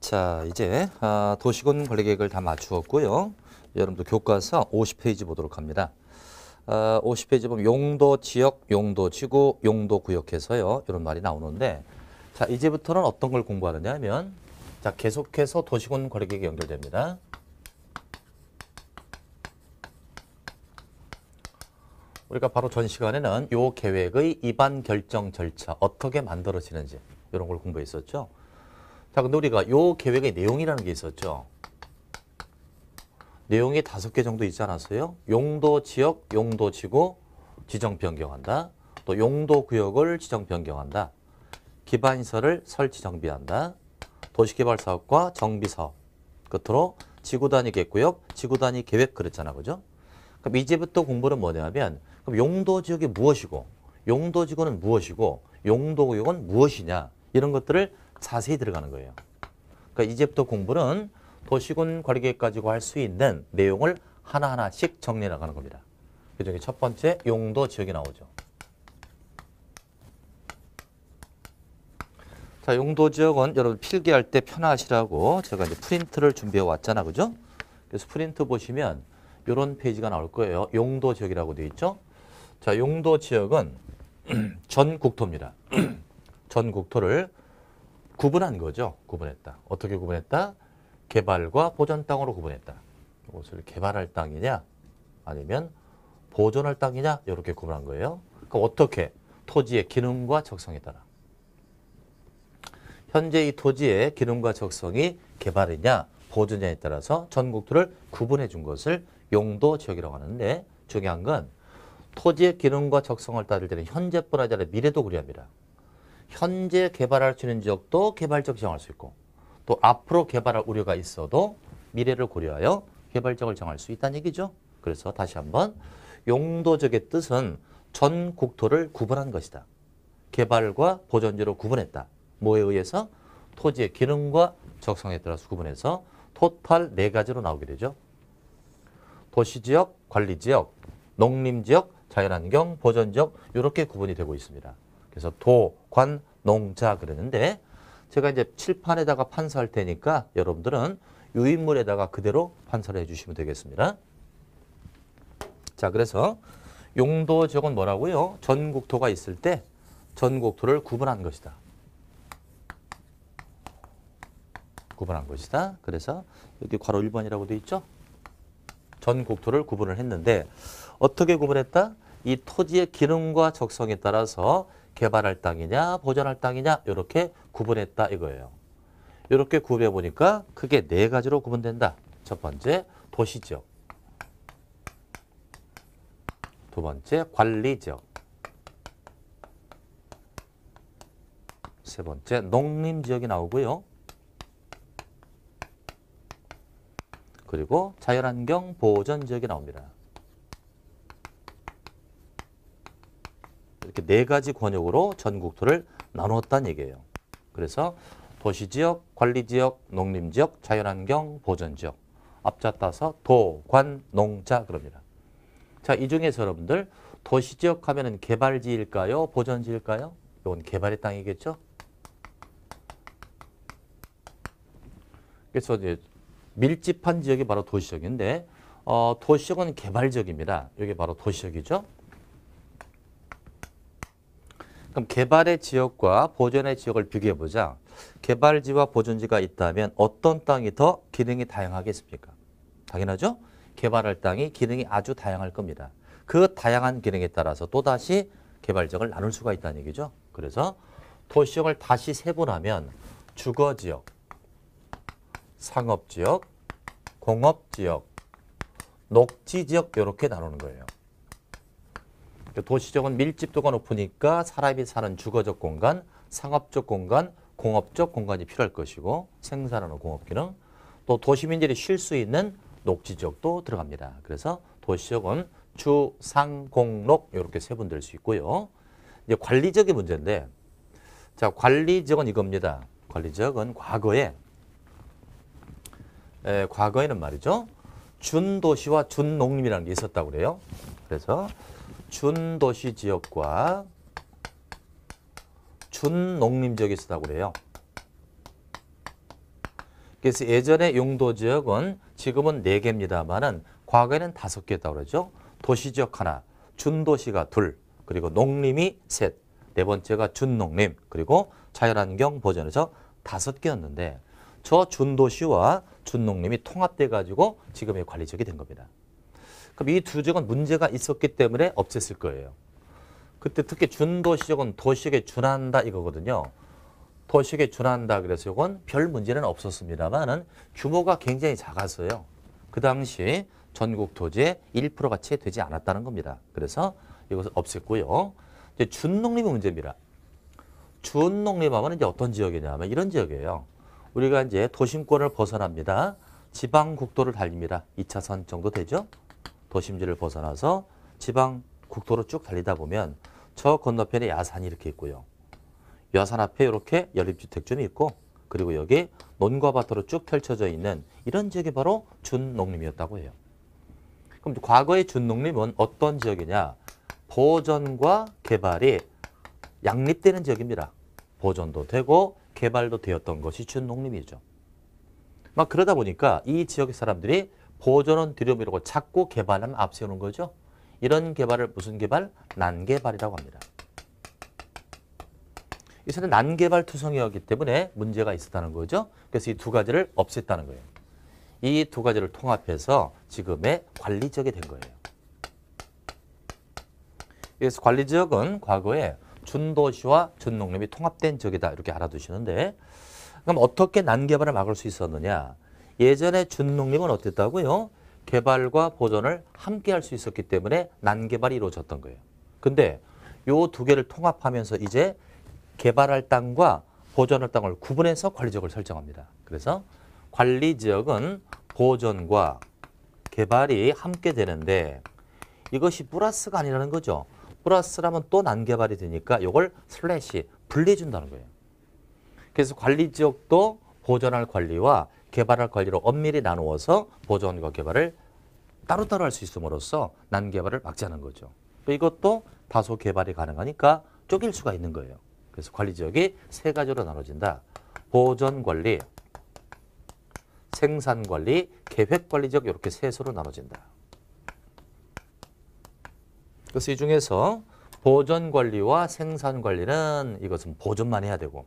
자, 이제 아, 도시군 관리 계획을 다 맞추었고요. 여러분들 교과서 50페이지 보도록 합니다. 아, 50페이지 보면 용도 지역, 용도 지구, 용도 구역해서요. 이런 말이 나오는데 자, 이제부터는 어떤 걸 공부하느냐 하면 자, 계속해서 도시군 관리 계획이 연결됩니다. 우리가 바로 전 시간에는 요 계획의 입안 결정 절차 어떻게 만들어지는지 이런 걸 공부했었죠. 자, 근데 우리가 요 계획의 내용이라는 게 있었죠. 내용이 다섯 개 정도 있지 않았어요? 용도 지역, 용도 지구, 지정 변경한다. 또 용도 구역을 지정 변경한다. 기반시설을 설치 정비한다. 도시개발 사업과 정비 사업. 끝으로 지구 단위 계획구역, 지구 단위 계획 그랬잖아. 그죠? 그럼 이제부터 공부는 뭐냐면 그럼 용도 지역이 무엇이고 용도 지구는 무엇이고 용도 구역은 무엇이냐 이런 것들을 자세히 들어가는 거예요. 그러니까 이제부터 공부는 도시군 관리계획 가지고 할 수 있는 내용을 하나하나씩 정리해 나가는 겁니다. 그 중에 첫 번째 용도 지역이 나오죠. 자, 용도 지역은 여러분 필기할 때 편하시라고 제가 이제 프린트를 준비해 왔잖아. 그죠? 그래서 프린트 보시면 이런 페이지가 나올 거예요. 용도 지역이라고 되어 있죠? 자, 용도 지역은 전 국토입니다. 전 국토를 구분한 거죠. 구분했다. 어떻게 구분했다? 개발과 보전 땅으로 구분했다. 이것을 개발할 땅이냐 아니면 보존할 땅이냐 이렇게 구분한 거예요. 그럼 어떻게? 토지의 기능과 적성에 따라. 현재 이 토지의 기능과 적성이 개발이냐 보존냐에 따라서 전국토를 구분해 준 것을 용도 지역이라고 하는데 중요한 건 토지의 기능과 적성을 따질 때는 현재뿐 아니라 미래도 그리합니다. 현재 개발할 수 있는 지역도 개발적 정할 수 있고 또 앞으로 개발할 우려가 있어도 미래를 고려하여 개발적을 정할 수 있다는 얘기죠. 그래서 다시 한번 용도적의 뜻은 전 국토를 구분한 것이다. 개발과 보존지로 구분했다. 뭐에 의해서? 토지의 기능과 적성에 따라서 구분해서 토탈 네 가지로 나오게 되죠. 도시지역, 관리지역, 농림지역, 자연환경, 보존지역 이렇게 구분이 되고 있습니다. 그래서 도, 관농자 그랬는데 제가 이제 칠판에다가 판서할 테니까 여러분들은 유인물에다가 그대로 판서를 해주시면 되겠습니다. 자 그래서 용도 적은 뭐라고요? 전국토가 있을 때 전국토를 구분한 것이다. 구분한 것이다. 그래서 여기 괄호 1번이라고 되어 있죠? 전국토를 구분을 했는데 어떻게 구분했다? 이 토지의 기능과 적성에 따라서 개발할 땅이냐 보전할 땅이냐 이렇게 구분했다 이거예요. 이렇게 구분해 보니까 크게 네 가지로 구분된다. 첫 번째 도시 지역, 두 번째 관리 지역, 세 번째 농림 지역이 나오고요. 그리고 자연환경 보전 지역이 나옵니다. 이렇게 네 가지 권역으로 전국토를 나누었다는 얘기예요. 그래서 도시지역, 관리지역, 농림지역, 자연환경, 보전지역 앞잡아서 도, 관, 농자 그럽니다. 자, 이 중에서 여러분들 도시지역 하면은 개발지일까요? 보전지일까요? 이건 개발의 땅이겠죠? 그래서 이제 밀집한 지역이 바로 도시역인데 어, 도시역은 개발지역입니다. 이게 바로 도시역이죠 그럼 개발의 지역과 보존의 지역을 비교해보자. 개발지와 보존지가 있다면 어떤 땅이 더 기능이 다양하겠습니까? 당연하죠? 개발할 땅이 기능이 아주 다양할 겁니다. 그 다양한 기능에 따라서 또다시 개발 지역을 나눌 수가 있다는 얘기죠. 그래서 도시형을 다시 세분하면 주거지역, 상업지역, 공업지역, 녹지지역 이렇게 나누는 거예요. 도시적은 밀집도가 높으니까 사람이 사는 주거적 공간, 상업적 공간, 공업적 공간이 필요할 것이고 생산하는 공업기능 또 도시민들이 쉴 수 있는 녹지 지역도 들어갑니다. 그래서 도시적은 주, 상, 공, 녹 이렇게 세분될 수 있고요. 이제 관리적인 문제인데 자 관리적은 이겁니다. 관리적은 과거에 에, 과거에는 말이죠. 준도시와 준농림이라는 게 있었다고 그래요. 그래서 준도시 지역과 준농림 지역이 있었다고 그래요. 그래서 예전에 용도 지역은 지금은 4개입니다만은 과거에는 5개였다고 그러죠. 도시 지역 하나, 준도시가 둘, 그리고 농림이 셋, 네 번째가 준농림, 그리고 자연환경 보전에서 다섯 개였는데 저 준도시와 준농림이 통합돼가지고 지금의 관리 지역이 된 겁니다. 그럼 이 두 지역은 문제가 있었기 때문에 없앴을 거예요. 그때 특히 준도 시적은 도시역에 준한다 이거거든요. 도시역에 준한다 그래서 이건 별 문제는 없었습니다만은 규모가 굉장히 작았어요. 그 당시 전국 토지의 1%가 채 되지 않았다는 겁니다. 그래서 이것을 없앴고요. 이제 준농림의 문제입니다. 준농림하면 이제 어떤 지역이냐면 이런 지역이에요. 우리가 이제 도심권을 벗어납니다. 지방 국도를 달립니다. 2차선 정도 되죠? 도심지를 벗어나서 지방 국도로 쭉 달리다 보면 저 건너편에 야산이 이렇게 있고요. 야산 앞에 이렇게 연립주택점이 있고 그리고 여기 논과 밭으로 쭉 펼쳐져 있는 이런 지역이 바로 준농림이었다고 해요. 그럼 과거의 준농림은 어떤 지역이냐? 보전과 개발이 양립되는 지역입니다. 보전도 되고 개발도 되었던 것이 준농림이죠. 막 그러다 보니까 이 지역의 사람들이 보존은 뒤로 미루고 자꾸 개발하면 앞세우는 거죠. 이런 개발을 무슨 개발? 난개발이라고 합니다. 이것은 난개발 투성이었기 때문에 문제가 있었다는 거죠. 그래서 이 두 가지를 없앴다는 거예요. 이 두 가지를 통합해서 지금의 관리적이 된 거예요. 그래서 관리지역은 과거에 준도시와 준농림이 통합된 지역이다 이렇게 알아두시는데 그럼 어떻게 난개발을 막을 수 있었느냐 예전에 준농림은 어땠다고요? 개발과 보존을 함께 할 수 있었기 때문에 난개발이 이루어졌던 거예요. 근데 요 두 개를 통합하면서 이제 개발할 땅과 보존할 땅을 구분해서 관리 지역을 설정합니다. 그래서 관리 지역은 보존과 개발이 함께 되는데 이것이 플러스가 아니라는 거죠. 플러스라면 또 난개발이 되니까 이걸 슬래시 분리해준다는 거예요. 그래서 관리 지역도 보존할 관리와 개발할 권리로 엄밀히 나누어서 보존과 개발을 따로따로 할 수 있음으로써 난 개발을 막자는 거죠. 이것도 다소 개발이 가능하니까 쪼갤 수가 있는 거예요. 그래서 관리 지역이 세 가지로 나눠진다. 보존 관리, 생산 관리, 계획 관리 지역 이렇게 셋으로 나눠진다. 그래서 이 중에서 보존 관리와 생산 관리는 이것은 보존만 해야 되고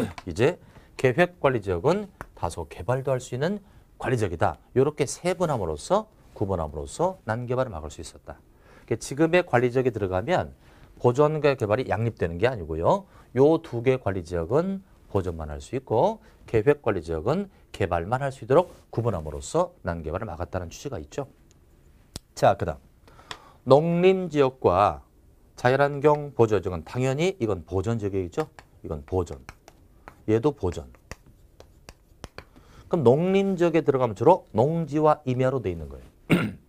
이제 계획 관리 지역은 다소 개발도 할 수 있는 관리적이다. 이렇게 세분함으로써 구분함으로써 난개발을 막을 수 있었다. 그러니까 지금의 관리적이 들어가면 보존과 개발이 양립되는 게 아니고요. 요두개 관리지역은 보존만 할 수 있고 계획관리지역은 개발만 할 수 있도록 구분함으로써 난개발을 막았다는 취지가 있죠. 자, 그 다음 농림지역과 자연환경 보존지역은 당연히 이건 보존지역이죠. 이건 보존. 얘도 보존. 그럼 농림지역에 들어가면 주로 농지와 임야로 돼 있는 거예요.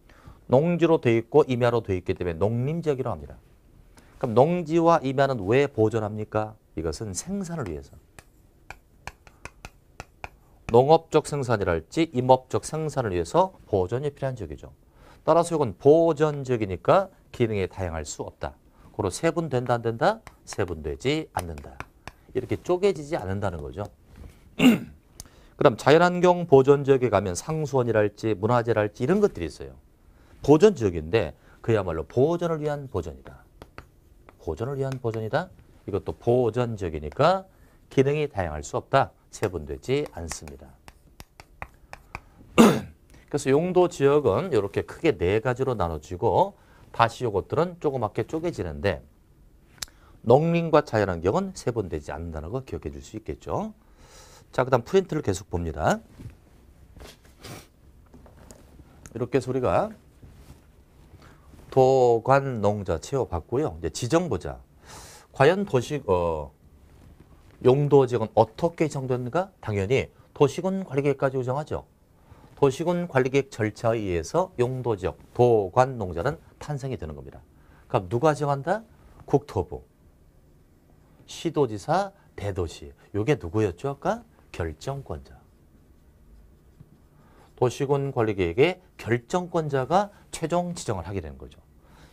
농지로 돼 있고 임야로 돼 있기 때문에 농림지역이라고 합니다. 그럼 농지와 임야는 왜 보존합니까? 이것은 생산을 위해서. 농업적 생산이랄지 임업적 생산을 위해서 보존이 필요한 지역이죠. 따라서 이건 보존 지역이니까 기능이 다양할 수 없다. 고 세분된다 안 된다? 세분되지 않는다. 이렇게 쪼개지지 않는다는 거죠. 그다음 자연환경 보존 지역에 가면 상수원이랄지 문화재랄지 이런 것들이 있어요. 보존 지역인데 그야말로 보존을 위한 보존이다. 보존을 위한 보존이다. 이것도 보존 지역이니까 기능이 다양할 수 없다. 세분되지 않습니다. 그래서 용도 지역은 이렇게 크게 네 가지로 나눠지고 다시 요것들은 조그맣게 쪼개지는데 농림과 자연환경은 세분되지 않는다는 거 기억해 줄 수 있겠죠. 자, 그 다음 프린트를 계속 봅니다. 이렇게 소리가 도관농자 채워봤고요. 이제 지정보자. 과연 도시, 어, 용도지역은 어떻게 정되는가 당연히 도시군 관리계획까지 구정하죠. 도시군 관리계획 절차에 의해서 용도지역, 도관농자는 탄생이 되는 겁니다. 그럼 누가 정한다 국토부, 시도지사, 대도시. 요게 누구였죠 아까? 결정권자. 도시군 관리계획의 결정권자가 최종 지정을 하게 되는 거죠.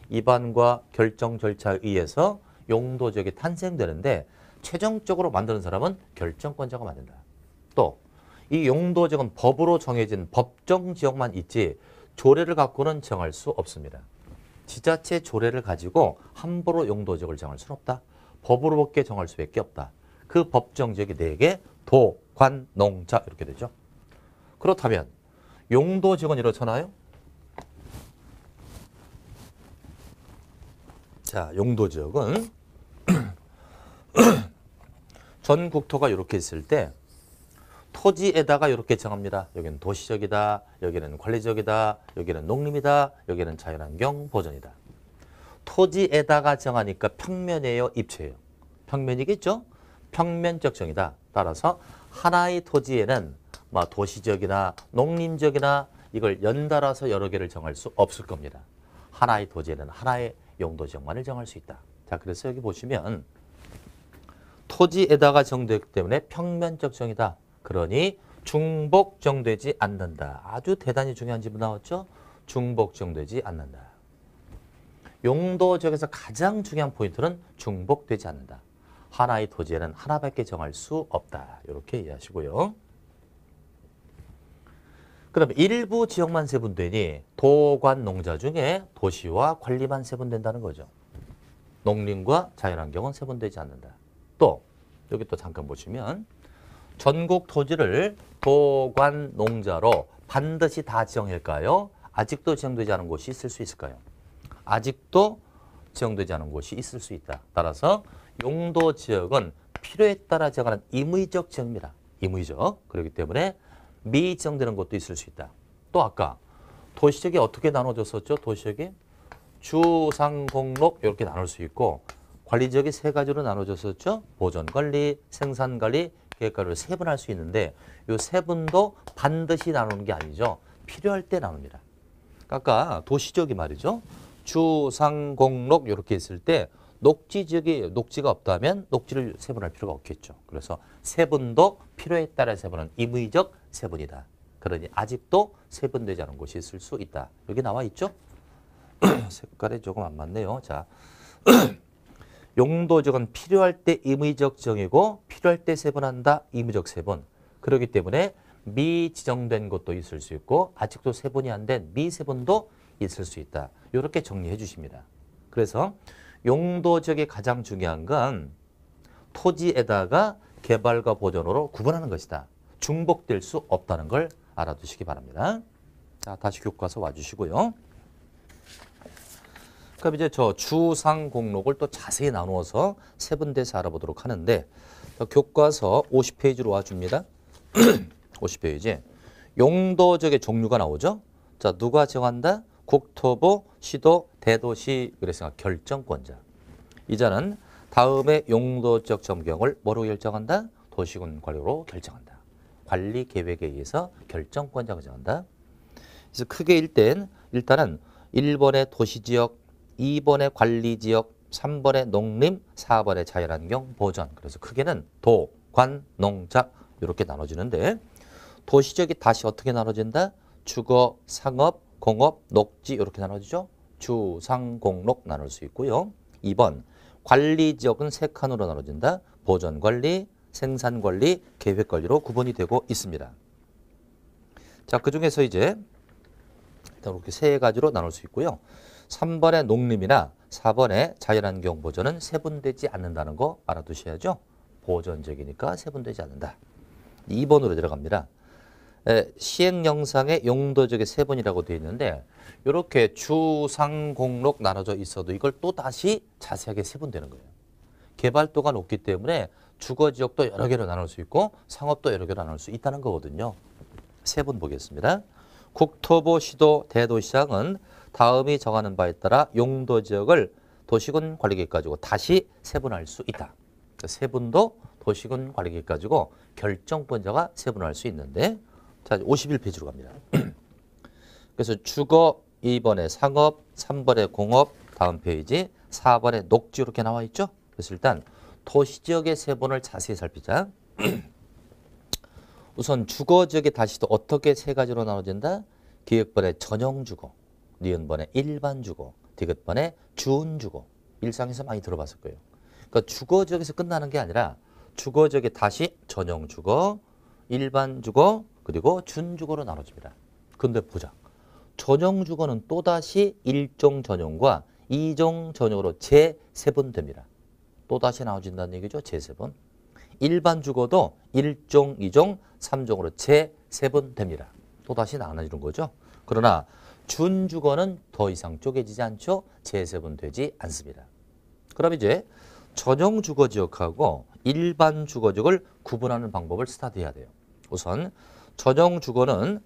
입안과 결정 절차에 의해서 용도 지역이 탄생되는데 최종적으로 만드는 사람은 결정권자가 만든다. 또 이 용도 지역은 법으로 정해진 법정 지역만 있지 조례를 갖고는 정할 수 없습니다. 지자체 조례를 가지고 함부로 용도 지역을 정할 수는 없다. 법으로밖에 정할 수밖에 없다. 그 법정 지역이 네개 도, 관, 농, 자 이렇게 되죠. 그렇다면 용도 지역 이렇잖아요. 자, 용도 지역은 전 국토가 이렇게 있을 때 토지에다가 이렇게 정합니다. 여기는 도시적이다, 여기는 관리적이다, 여기는 농림이다, 여기는 자연환경 보전이다. 토지에다가 정하니까 평면이에요, 입체예요? 평면이겠죠? 평면적 정이다. 따라서 하나의 토지에는 뭐 도시적이나 농림적이나 이걸 연달아서 여러 개를 정할 수 없을 겁니다. 하나의 토지에는 하나의 용도 정만을 정할 수 있다. 자, 그래서 여기 보시면 토지에다가 정되기 때문에 평면적 정이다. 그러니 중복 정되지 않는다. 아주 대단히 중요한 지문 나왔죠? 중복 정되지 않는다. 용도적에서 가장 중요한 포인트는 중복되지 않는다. 하나의 토지에는 하나밖에 정할 수 없다. 이렇게 이해하시고요. 그럼 일부 지역만 세분되니 도관 농자 중에 도시와 관리만 세분된다는 거죠. 농림과 자연환경은 세분되지 않는다. 또 여기 또 잠깐 보시면 전국 토지를 도관 농자로 반드시 다 지정할까요? 아직도 지정되지 않은 곳이 있을 수 있을까요? 아직도 지정되지 않은 곳이 있을 수 있다. 따라서 용도 지역은 필요에 따라 정하는 임의적 지역입니다. 임의적. 그렇기 때문에 미지정되는 것도 있을 수 있다. 또 아까 도시역이 어떻게 나눠졌었죠? 도시역이 주상공록 이렇게 나눌 수 있고 관리지역이 세 가지로 나눠졌었죠. 보존관리, 생산관리, 계획관리로 세분할수 있는데 이 세 분도 반드시 나누는 게 아니죠. 필요할 때 나눕니다. 아까 도시지이 말이죠. 주상공록 이렇게 있을 때 녹지 지역이 녹지가 없다면 녹지를 세분할 필요가 없겠죠. 그래서 세분도 필요에 따라 세분은 임의적 세분이다. 그러니 아직도 세분되지 않은 곳이 있을 수 있다. 여기 나와 있죠? 색깔이 조금 안 맞네요. 자, 용도적은 필요할 때 임의적 정이고 필요할 때 세분한다. 임의적 세분. 그렇기 때문에 미지정된 것도 있을 수 있고 아직도 세분이 안 된 미세분도 있을 수 있다. 이렇게 정리해 주십니다. 그래서 용도 지역이 가장 중요한 건 토지에다가 개발과 보존으로 구분하는 것이다. 중복될 수 없다는 걸 알아두시기 바랍니다. 자, 다시 교과서 와주시고요. 그럼 이제 저 주상 공록을 또 자세히 나누어서 세분대에서 알아보도록 하는데 교과서 50페이지로 와줍니다. 50페이지. 용도적의 종류가 나오죠. 자, 누가 정한다? 국토부, 시도, 대도시 그래서 결정권자. 이자는 다음에 용도적 점경을 뭐로 결정한다? 도시군 관료로 결정한다. 관리 계획에 의해서 결정권자가 정한다. 그래서 크게 일단 일단은 1번의 도시지역, 2번의 관리지역, 3번의 농림, 4번의 자연환경 보전. 그래서 크게는 도, 관, 농, 자 이렇게 나눠지는데 도시적이 다시 어떻게 나눠진다? 주거, 상업, 공업, 녹지 이렇게 나눠지죠. 주, 상, 공, 녹 나눌 수 있고요. 2번 관리 지역은 세 칸으로 나눠진다. 보전 관리, 생산 관리, 계획 관리로 구분이 되고 있습니다. 자, 그 중에서 이제 일단 이렇게 세 가지로 나눌 수 있고요. 3번의 농림이나 4번의 자연환경 보전은 세분되지 않는다는 거 알아두셔야죠. 보전적이니까 세분되지 않는다. 2번으로 들어갑니다. 시행 영상의 용도적의 세분이라고 되어 있는데 이렇게 주상공록 나눠져 있어도 이걸 또 다시 자세하게 세분되는 거예요. 개발도가 높기 때문에 주거 지역도 여러 개로 나눌 수 있고 상업도 여러 개로 나눌 수 있다는 거거든요. 세분 보겠습니다. 국토부 시도 대도시장은 다음이 정하는 바에 따라 용도 지역을 도시군 관리계획 가지고 다시 세분할 수 있다. 그러니까 세분도 도시군 관리계획 가지고 결정권자가 세분할 수 있는데 자, 51페이지로 갑니다. 그래서 주거 2번에 상업, 3번에 공업, 다음 페이지 4번에 녹지 이렇게 나와 있죠. 그래서 일단 도시 지역의 세 번을 자세히 살피자. 우선 주거 지역이 다시 또 어떻게 세 가지로 나눠진다? 기획번에 전용 주거, 니은번에 일반 주거, 디귿번에 주운 주거. 일상에서 많이 들어봤을 거예요. 그러니까 주거 지역에서 끝나는 게 아니라 주거 지역에 다시 전용 주거, 일반 주거, 그리고 준주거로 나눠집니다. 근데 보자. 전용주거는 또다시 일종 전용과 이종 전용으로 재세분됩니다. 또다시 나눠진다는 얘기죠. 재세분. 일반 주거도 일종이종삼종으로 재세분됩니다. 또다시 나눠지는 거죠. 그러나 준주거는 더 이상 쪼개지지 않죠. 재세분되지 않습니다. 그럼 이제 전용 주거 지역하고 일반 주거 지역을 구분하는 방법을 스타트해야 돼요. 우선 전형 주거는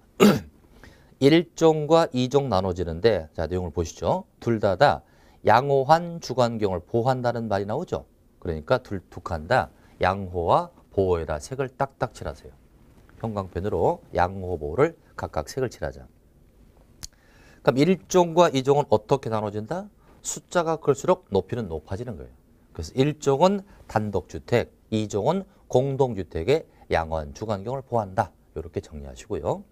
1종과 2종 나눠지는데 자 내용을 보시죠. 둘 다다 다 양호한 주관경을 보호한다는 말이 나오죠. 그러니까 둘두한다 양호와 보호에다 색을 딱딱 칠하세요. 형광펜으로 양호 보호를 각각 색을 칠하자. 그럼 1종과 2종은 어떻게 나눠진다? 숫자가 클수록 높이는 높아지는 거예요. 그래서 1종은 단독주택, 2종은 공동주택의 양원 주관경을 보한다. 호 이렇게 정리하시고요.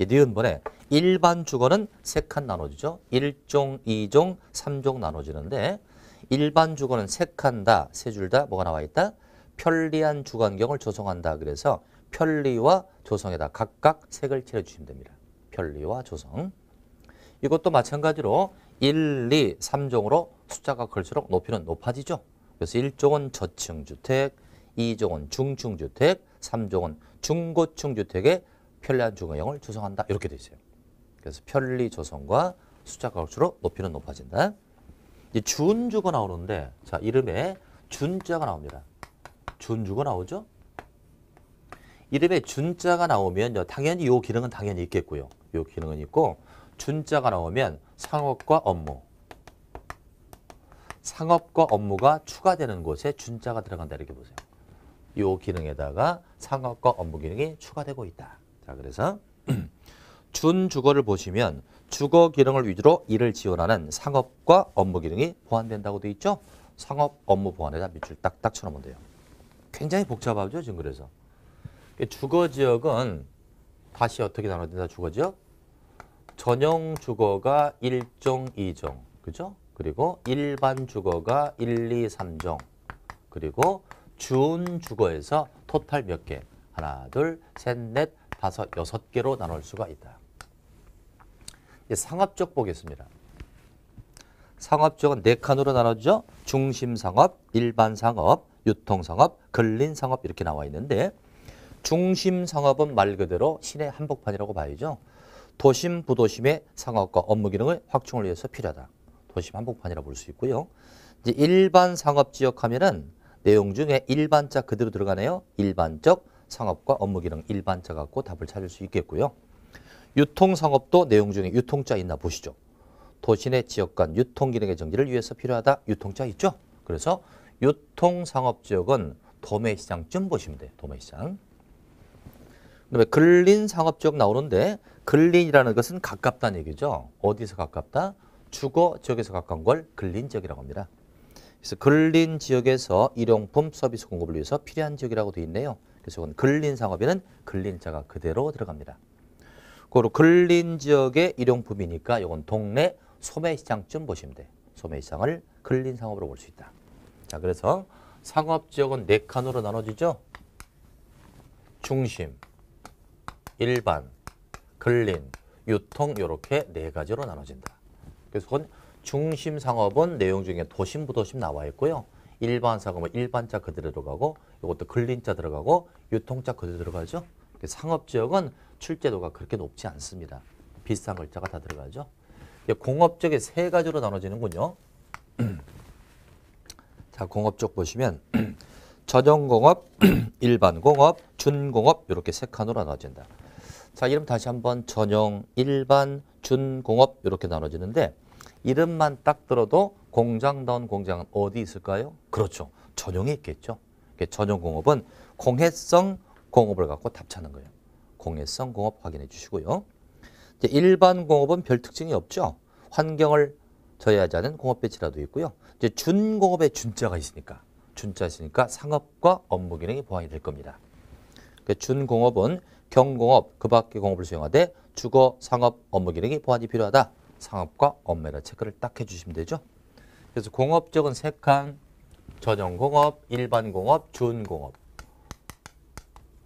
니은 번에 일반 주거는 세칸 나눠지죠. 1종, 2종, 3종 나눠지는데 일반 주거는 세칸 다, 세줄다 뭐가 나와 있다? 편리한 주거경을 조성한다. 그래서 편리와 조성에다 각각 색을 칠해주시면 됩니다. 편리와 조성. 이것도 마찬가지로 1, 2, 3종으로 숫자가 클수록 높이는 높아지죠. 그래서 1종은 저층 주택, 2종은 중층주택, 3종은 중고층 주택의 편리한 주거형을 조성한다. 이렇게 되어 있어요. 그래서 편리 조성과 숫자 가격수로 높이는 높아진다. 이제 준주거 나오는데 자 이름에 준자가 나옵니다. 준주거 나오죠? 이름에 준자가 나오면 당연히 요 기능은 당연히 있겠고요. 요 기능은 있고 준자가 나오면 상업과 업무 상업과 업무가 추가되는 곳에 준자가 들어간다 이렇게 보세요. 요 기능에다가 상업과 업무 기능이 추가되고 있다. 자, 그래서 준 주거를 보시면 주거 기능을 위주로 일을 지원하는 상업과 업무 기능이 보완된다고 돼 있죠. 상업 업무 보완에다 밑줄 딱딱 쳐놓으면 돼요. 굉장히 복잡하죠, 지금 그래서. 주거 지역은 다시 어떻게 나눠진다, 주거 지역? 전용 주거가 1종, 2종, 그죠? 그리고 일반 주거가 1, 2, 3종, 그리고 준 주거에서 토탈 몇 개? 하나, 둘, 셋, 넷, 다섯, 여섯 개로 나눌 수가 있다. 상업적 보겠습니다. 상업적은 네 칸으로 나눠지죠. 중심상업, 일반상업, 유통상업, 근린상업 이렇게 나와 있는데 중심상업은 말 그대로 시내 한복판이라고 봐야죠. 도심, 부도심의 상업과 업무 기능의 확충을 위해서 필요하다. 도심 한복판이라 볼 수 있고요. 이제 일반 상업지역 하면은 내용 중에 일반자 그대로 들어가네요. 일반적 상업과 업무 기능 일반자 갖고 답을 찾을 수 있겠고요. 유통 상업도 내용 중에 유통자 있나 보시죠. 도시내 지역 간 유통 기능의 정지를 위해서 필요하다. 유통자 있죠? 그래서 유통 상업 지역은 도매 시장쯤 보시면 돼요. 도매 시장. 그다음에 근린 상업 지역 나오는데 근린이라는 것은 가깝다는 얘기죠. 어디서 가깝다? 주거 지역에서 가까운 걸 근린 지역이라고 합니다. 그래서 근린 지역에서 일용품 서비스 공급을 위해서 필요한 지역이라고 되어 있네요. 그래서 이건 근린 상업에는 근린자가 그대로 들어갑니다. 그리고 근린 지역의 일용품이니까 이건 동네 소매시장 좀 보시면 돼. 소매시장을 근린 상업으로 볼 수 있다. 자, 그래서 상업 지역은 네 칸으로 나눠지죠. 중심, 일반, 근린, 유통 이렇게 네 가지로 나눠진다. 그래서 그건 중심 상업은 내용 중에 도심부도심 나와 있고요. 일반 상업은 일반자 그대로 들어가고 이것도 근린자 들어가고 유통자 그대로 들어가죠. 상업지역은 출제도가 그렇게 높지 않습니다. 비슷한 글자가 다 들어가죠. 공업적이 세 가지로 나눠지는군요. 자, 공업 쪽 보시면 전용공업, 일반공업, 준공업 이렇게 세 칸으로 나눠진다. 자, 이름 다시 한번 전용, 일반, 준공업 이렇게 나눠지는데 이름만 딱 들어도 공장다운 공장은 어디 있을까요? 그렇죠. 전용이 있겠죠. 전용 공업은 공해성 공업을 갖고 답차는 거예요. 공해성 공업 확인해 주시고요. 일반 공업은 별 특징이 없죠. 환경을 저해하지 않은 공업 배치라도 있고요. 이제 준공업의 준자가 있으니까 준자 있으니까 상업과 업무 기능이 보완이 될 겁니다. 그러니까 준공업은 경공업, 그 밖의 공업을 수행하되 주거, 상업, 업무 기능이 보완이 필요하다. 상업과 업무에 체크를 딱 해주시면 되죠. 그래서 공업 쪽은 세칸 전용공업, 일반공업, 준공업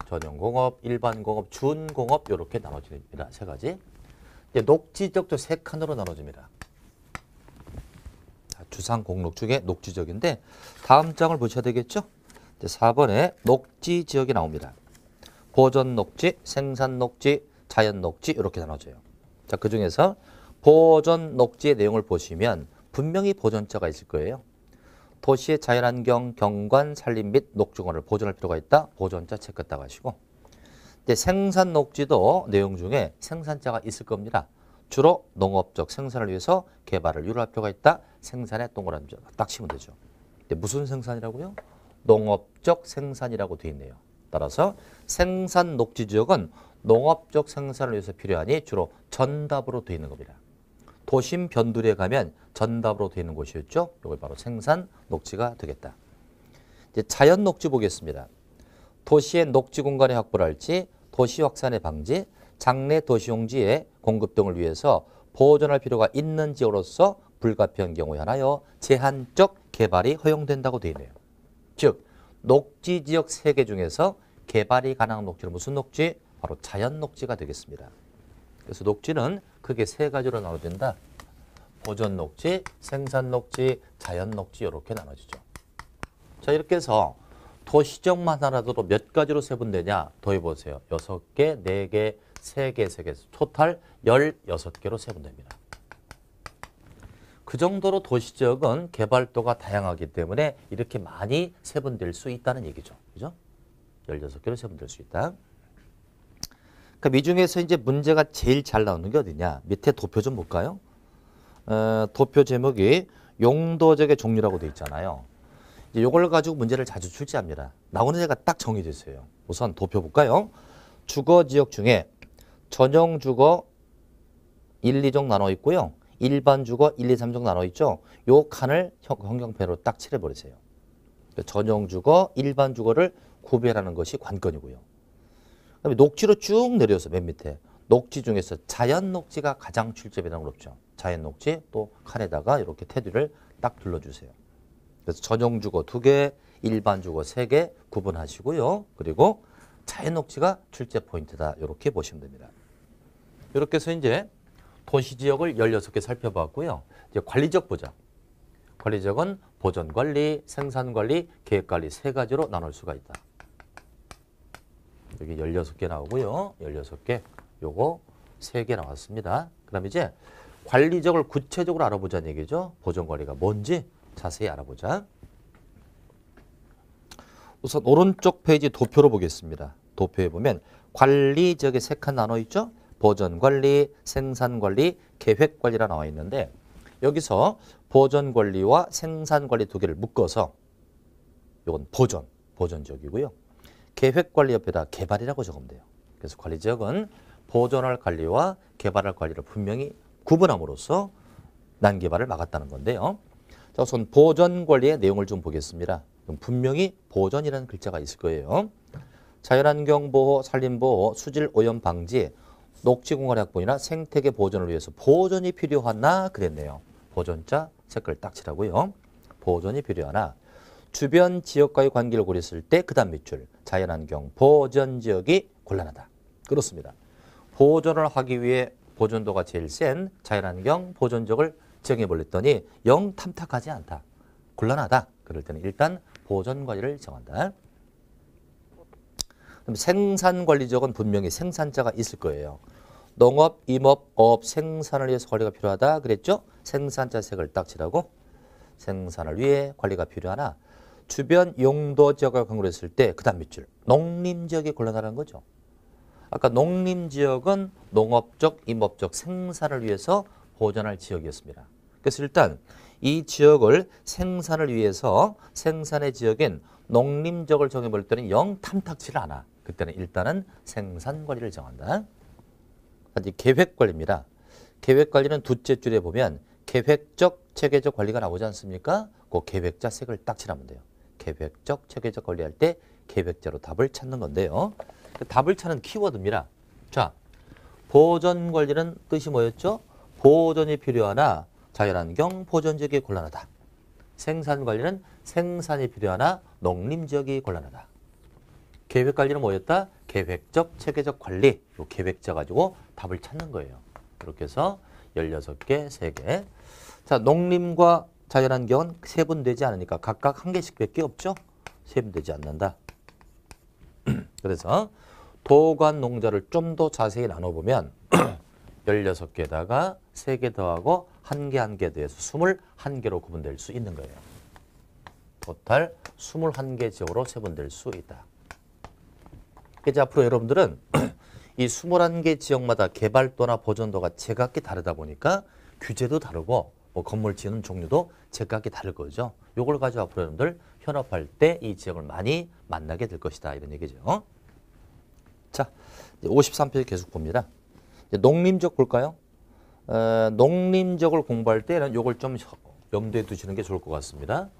전용공업, 일반공업, 준공업 이렇게 나눠집니다. 세 가지. 이제 녹지적도 세 칸으로 나눠집니다. 주상 공록 중에 녹지적인데 다음 장을 보셔야 되겠죠. 이제 4번에 녹지 지역이 나옵니다. 보전 녹지, 생산 녹지, 자연 녹지 이렇게 나눠져요. 자, 그 중에서 보전 녹지의 내용을 보시면 분명히 보전자가 있을 거예요. 도시의 자연환경, 경관, 산림 및녹지원을 보존할 필요가 있다. 보존자 체크했다고 하시고 근데 생산 녹지도 내용 중에 생산자가 있을 겁니다. 주로 농업적 생산을 위해서 개발을 유도할 필요가 있다. 생산의 동그라미 딱 치면 되죠. 근데 무슨 생산이라고요? 농업적 생산이라고 되어 있네요. 따라서 생산 녹지 지역은 농업적 생산을 위해서 필요하니 주로 전답으로 되어 있는 겁니다. 도심 변두리에 가면 전답으로 되는 곳이었죠. 이걸 바로 생산 녹지가 되겠다. 이제 자연 녹지 보겠습니다. 도시의 녹지 공간의 확보를 할지 도시 확산의 방지, 장래 도시용지의 공급 등을 위해서 보존할 필요가 있는 지역으로서 불가피한 경우에 하나여 제한적 개발이 허용된다고 되어 있네요. 즉 녹지 지역 세 개 중에서 개발이 가능한 녹지는 무슨 녹지? 바로 자연 녹지가 되겠습니다. 그래서 녹지는 크게 세 가지로 나눠진다. 보존 녹지, 생산 녹지, 자연 녹지 이렇게 나눠지죠. 자 이렇게 해서 도시적만 하더라도 몇 가지로 세분되냐 더해보세요. 6개, 4개, 3개, 3개, 토탈 16개로 세분됩니다. 그 정도로 도시적은 개발도가 다양하기 때문에 이렇게 많이 세분될 수 있다는 얘기죠. 그죠? 16개로 세분될 수 있다. 그럼 그러니까 이 중에서 이제 문제가 제일 잘 나오는 게 어디냐? 밑에 도표 좀 볼까요? 어, 도표 제목이 용도적의 종류라고 돼 있잖아요. 이제 이걸 가지고 문제를 자주 출제합니다. 나오는 애가 딱 정해져 있어요. 우선 도표 볼까요? 주거 지역 중에 전용 주거 1, 2종 나눠 있고요. 일반 주거 1, 2, 3종 나눠 있죠. 요 칸을 형경펜로딱 칠해버리세요. 전용 주거, 일반 주거를 구별하는 것이 관건이고요. 그다음에 녹지로 쭉 내려서 맨 밑에 녹지 중에서 자연 녹지가 가장 출제비랑 높죠. 자연 녹지 또 칸에다가 이렇게 테두리를 딱 둘러주세요. 그래서 전용 주거 두 개, 일반 주거 세 개 구분하시고요. 그리고 자연 녹지가 출제 포인트다. 이렇게 보시면 됩니다. 이렇게 해서 이제 도시 지역을 16개 살펴봤고요. 이제 관리적 보자. 관리적은 보전 관리, 생산 관리, 계획 관리 세 가지로 나눌 수가 있다. 여기 16개 나오고요. 16개. 요거 3개 나왔습니다. 그럼 이제 관리적을 구체적으로 알아보자는 얘기죠. 보존관리가 뭔지 자세히 알아보자. 우선 오른쪽 페이지 도표로 보겠습니다. 도표에 보면 관리적의 세칸 나눠 있죠. 보존관리, 생산관리, 계획관리라 나와 있는데 여기서 보존관리와 생산관리 두 개를 묶어서 이건 보존, 보존적이고요. 계획관리협회에다 개발이라고 적으면 돼요. 그래서 관리지역은 보존할 관리와 개발할 관리를 분명히 구분함으로써 난개발을 막았다는 건데요. 자, 우선 보존관리의 내용을 좀 보겠습니다. 분명히 보존이라는 글자가 있을 거예요. 자연환경보호, 산림보호, 수질오염방지, 녹지공활약분이나 생태계 보존을 위해서 보존이 필요하나 그랬네요. 보존자 색깔 딱 칠하고요. 보존이 필요하나 주변 지역과의 관계를 고려했을 때 그 다음 매출, 자연환경, 보전 지역이 곤란하다. 그렇습니다. 보존을 하기 위해 보존도가 제일 센 자연환경 보존 지역을 지정해 버렸더니 영 탐탁하지 않다. 곤란하다. 그럴 때는 일단 보존 관리를 정한다. 그럼 생산 관리 지역은 분명히 생산자가 있을 거예요. 농업, 임업, 업 생산을 위해서 관리가 필요하다 그랬죠? 생산자 색을 딱 칠하고 생산을 위해 관리가 필요하나 주변 용도 지역을 강구했을 때그 다음 밑줄 농림지역이 곤란하다는 거죠. 아까 농림지역은 농업적, 임업적 생산을 위해서 보존할 지역이었습니다. 그래서 일단 이 지역을 생산을 위해서 생산의 지역인 농림지역을 정해볼 때는 영 탐탁치를 않아. 그때는 일단은 생산관리를 정한다. 이제 계획관리입니다. 계획관리는 둘째 줄에 보면 계획적, 체계적 관리가 나오지 않습니까? 그 계획자 색을 딱 칠하면 돼요. 계획적 체계적 관리할때계획자로 답을 찾는 건데요. 그 답을 찾는 키워드입니다. 자, 보존 관리는 뜻이 뭐였죠? 보존이 필요하나 자연환경 보존 지역이 곤란하다. 생산 관리는 생산이 필요하나 농림 지역이 곤란하다. 계획 관리는 뭐였다? 계획적, 체계적 관리. 요 계획자 가지고 답을 찾는 거예요. 이렇게 해서 16개, 3개. 자, 농림과 자연환경은 세분되지 않으니까 각각 한 개씩밖에 없죠. 세분되지 않는다. 그래서 도관 농자를 좀 더 자세히 나눠보면 16개에다가 3개 더하고 1개 1개 더해서 21개로 구분될 수 있는 거예요. 토탈 21개 지역으로 세분될 수 있다. 이제 앞으로 여러분들은 이 21개 지역마다 개발도나 보존도가 제각기 다르다 보니까 규제도 다르고 뭐 건물 지은 종류도 제각기 다를 거죠. 요걸 가지고 앞으로 여러분들 현업할 때 이 지역을 많이 만나게 될 것이다. 이런 얘기죠. 자, 53페이지 계속 봅니다. 농림적 볼까요? 어, 농림적을 공부할 때는 요걸 좀 염두에 두시는 게 좋을 것 같습니다.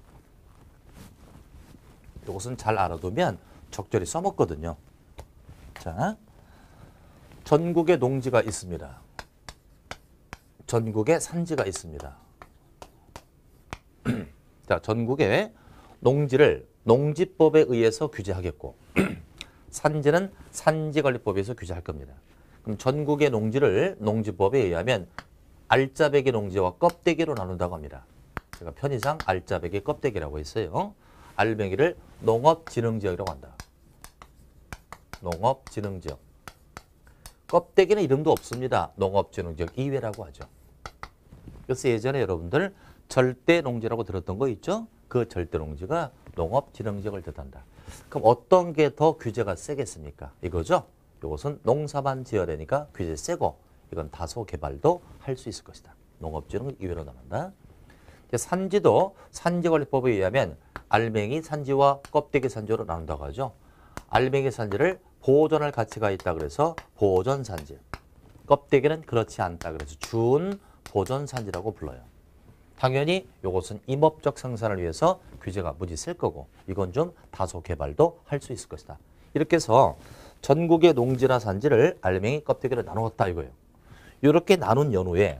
이것은 잘 알아두면 적절히 써먹거든요. 자, 전국에 농지가 있습니다. 전국에 산지가 있습니다. 자, 전국의 농지를 농지법에 의해서 규제하겠고 산지는 산지관리법에 의해서 규제할 겁니다. 그럼 전국의 농지를 농지법에 의하면 알짜배기 농지와 껍데기로 나눈다고 합니다. 제가 편의상 알짜배기 껍데기라고 했어요. 알뱅이를 농업진흥지역이라고 한다. 농업진흥지역. 껍데기는 이름도 없습니다. 농업진흥지역 이외라고 하죠. 그래서 예전에 여러분들 절대 농지라고 들었던 거 있죠? 그 절대 농지가 농업진흥지역을 뜻한다. 그럼 어떤 게 더 규제가 세겠습니까? 이거죠? 이것은 농사만 지어내니까 규제 세고 이건 다소 개발도 할 수 있을 것이다. 농업지능을 이외로 남한다. 산지도 산지관리법에 의하면 알맹이 산지와 껍데기 산지로 나눈다고 하죠. 알맹이 산지를 보존할 가치가 있다 그래서 보존 산지. 껍데기는 그렇지 않다 그래서 준 보존 산지라고 불러요. 당연히 이것은 임업적 생산을 위해서 규제가 무지 쓸 거고 이건 좀 다소 개발도 할 수 있을 것이다. 이렇게 해서 전국의 농지나 산지를 알맹이 껍데기를 나누었다 이거예요. 이렇게 나눈 연후에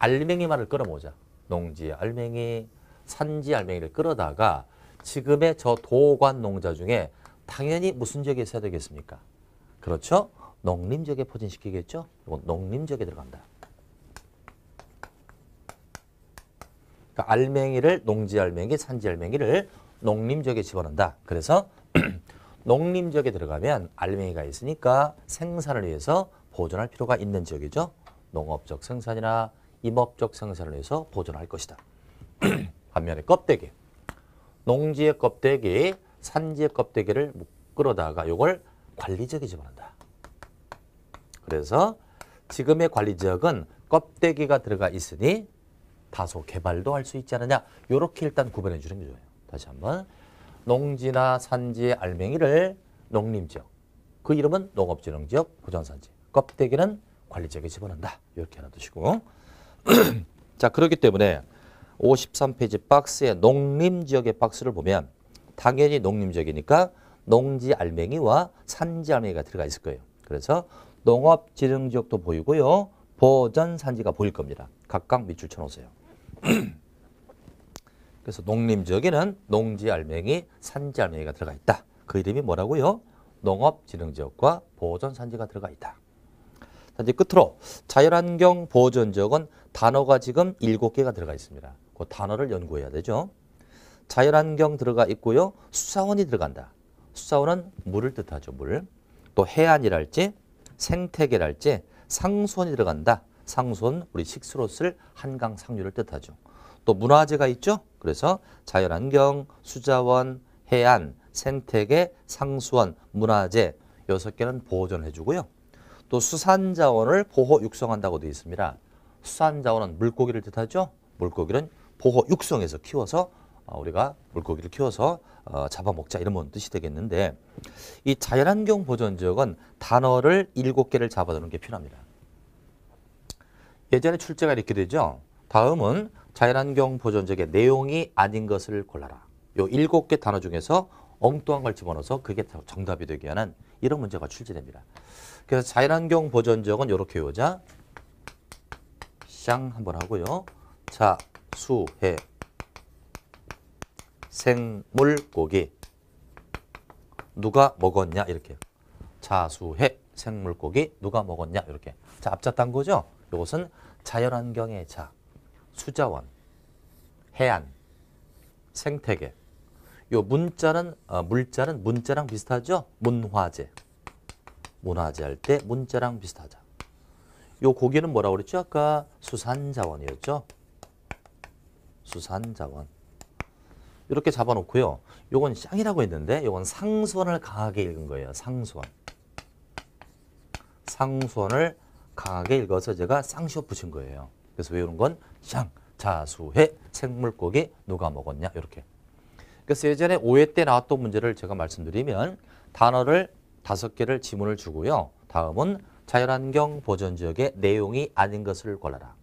알맹이만을 끌어모자. 농지 알맹이, 산지 알맹이를 끌어다가 지금의 저 도관 농자 중에 당연히 무슨 지역에 있어야 되겠습니까? 그렇죠? 농림지역에 포진시키겠죠? 이건 농림지역에 들어간다. 그러니까 알맹이를 농지 알맹이, 산지 알맹이를 농림지역에 집어넣는다. 그래서 농림지역에 들어가면 알맹이가 있으니까 생산을 위해서 보존할 필요가 있는 지역이죠. 농업적 생산이나 임업적 생산을 위해서 보존할 것이다. 반면에 껍데기, 농지의 껍데기, 산지의 껍데기를 끌어다가 이걸 관리지역에 집어넣는다. 그래서 지금의 관리지역은 껍데기가 들어가 있으니 다소 개발도 할 수 있지 않느냐 이렇게 일단 구분해 주는 게 좋아요. 다시 한번 농지나 산지의 알맹이를 농림지역 그 이름은 농업진흥지역 보전산지 껍데기는 관리지역에 집어넣는다 이렇게 하나 두시고 자 그렇기 때문에 53페이지 박스에 농림지역의 박스를 보면 당연히 농림지역이니까 농지 알맹이와 산지 알맹이가 들어가 있을 거예요. 그래서 농업진흥지역도 보이고요. 보전산지가 보일 겁니다. 각각 밑줄 쳐놓으세요. 그래서 농림 지역에는 농지 알맹이, 산지 알맹이가 들어가 있다. 그 이름이 뭐라고요? 농업진흥지역과 보존산지가 들어가 있다. 자, 이제 끝으로 자연환경 보존지역은 단어가 지금 일곱 개가 들어가 있습니다. 그 단어를 연구해야 되죠. 자연환경 들어가 있고요. 수사원이 들어간다. 수사원은 물을 뜻하죠. 물. 또 해안이랄지 생태계랄지 상수원이 들어간다. 상손 우리 식수로 쓸 한강 상류를 뜻하죠. 또 문화재가 있죠. 그래서 자연환경, 수자원, 해안, 생태계, 상수원, 문화재 여섯 개는 보존 해주고요. 또 수산자원을 보호 육성한다고 되어 있습니다. 수산자원은 물고기를 뜻하죠. 물고기는 보호 육성해서 키워서 어, 우리가 물고기를 키워서 어, 잡아먹자 이런 뜻이 되겠는데 이 자연환경 보존지역은 단어를 일곱 개를 잡아두는 게 필요합니다. 예전에 출제가 이렇게 되죠. 다음은 자연환경 보존적의 내용이 아닌 것을 골라라. 요 일곱 개 단어 중에서 엉뚱한 걸 집어넣어서 그게 정답이 되게 하는 이런 문제가 출제됩니다. 그래서 자연환경 보존적은 이렇게 요자 쌍 한번 하고요. 자, 수, 해, 생물, 고기 누가 먹었냐 이렇게 자수해 생물고기 누가 먹었냐 이렇게 자 앞자 딴 거죠 이것은 자연환경의 자, 수자원, 해안, 생태계. 요 문자는 어, 물자는 문자랑 비슷하죠? 문화재. 문화재 할 때 문자랑 비슷하죠. 요 고기는 뭐라고 그랬죠? 아까 수산자원이었죠? 수산자원. 이렇게 잡아놓고요. 요건 쌍이라고 했는데 요건 상수원을 강하게 읽은 거예요. 상수원. 상수원을 강하게 읽어서 제가 쌍시옷 붙인 거예요. 그래서 외우는 건 쌍, 자수해, 생물고기 누가 먹었냐 이렇게. 그래서 예전에 5회 때 나왔던 문제를 제가 말씀드리면 단어를 다섯 개를 지문을 주고요. 다음은 자연환경 보전지역의 내용이 아닌 것을 골라라.